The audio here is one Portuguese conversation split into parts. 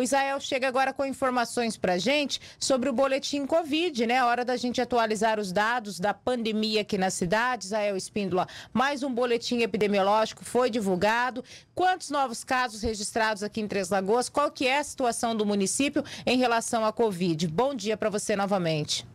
O Israel chega agora com informações para gente sobre o boletim Covid, né? É hora da gente atualizar os dados da pandemia aqui na cidade. Israel Espíndola, mais um boletim epidemiológico foi divulgado. Quantos novos casos registrados aqui em Três Lagoas? Qual que é a situação do município em relação à Covid? Bom dia para você novamente.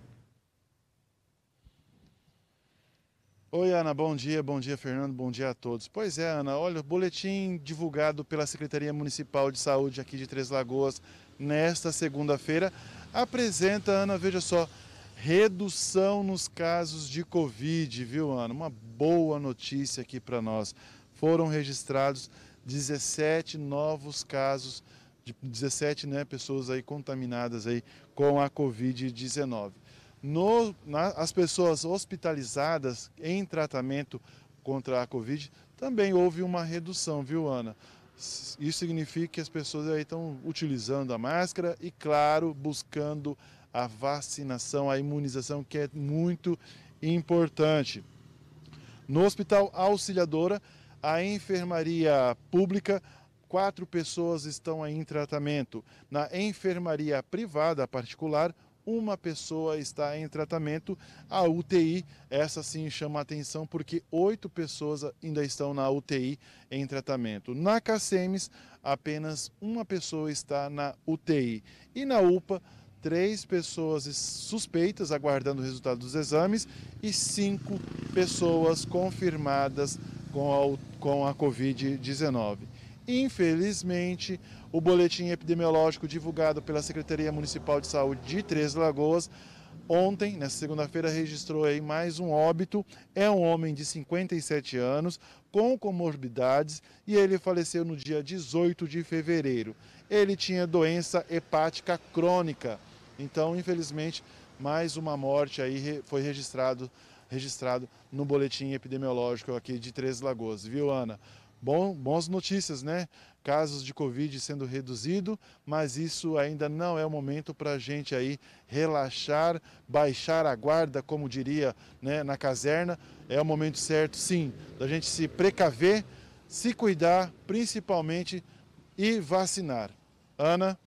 Oi, Ana, bom dia, bom dia, Fernando, bom dia a todos. Pois é, Ana, olha, o boletim divulgado pela Secretaria Municipal de Saúde aqui de Três Lagoas nesta segunda-feira apresenta, Ana, veja só, redução nos casos de Covid, viu, Ana? Uma boa notícia aqui para nós. Foram registrados 17 novos casos, 17 né, pessoas aí contaminadas aí com a Covid-19. No, na, as pessoas hospitalizadas em tratamento contra a Covid, também houve uma redução, viu, Ana? Isso significa que as pessoas aí estão utilizando a máscara e, claro, buscando a vacinação, a imunização, que é muito importante. No Hospital Auxiliadora, a enfermaria pública, quatro pessoas estão aí em tratamento. Na enfermaria privada particular, uma pessoa está em tratamento. A UTI, essa sim chama atenção, porque oito pessoas ainda estão na UTI em tratamento. Na Cacemes, apenas uma pessoa está na UTI. E na UPA, três pessoas suspeitas aguardando o resultado dos exames e cinco pessoas confirmadas com a, com a Covid-19. Infelizmente, o boletim epidemiológico divulgado pela Secretaria Municipal de Saúde de Três Lagoas ontem, nessa segunda-feira, registrou aí mais um óbito. É um homem de 57 anos, com comorbidades, e ele faleceu no dia 18 de fevereiro. Ele tinha doença hepática crônica. Então, infelizmente, mais uma morte aí foi registrado, registrado no boletim epidemiológico aqui de Três Lagoas. Viu, Ana? Bom, boas notícias, né? Casos de Covid sendo reduzido, mas isso ainda não é o momento para a gente aí relaxar, baixar a guarda, como diria né, na caserna. É o momento certo, sim, da gente se precaver, se cuidar, principalmente, e vacinar. Ana?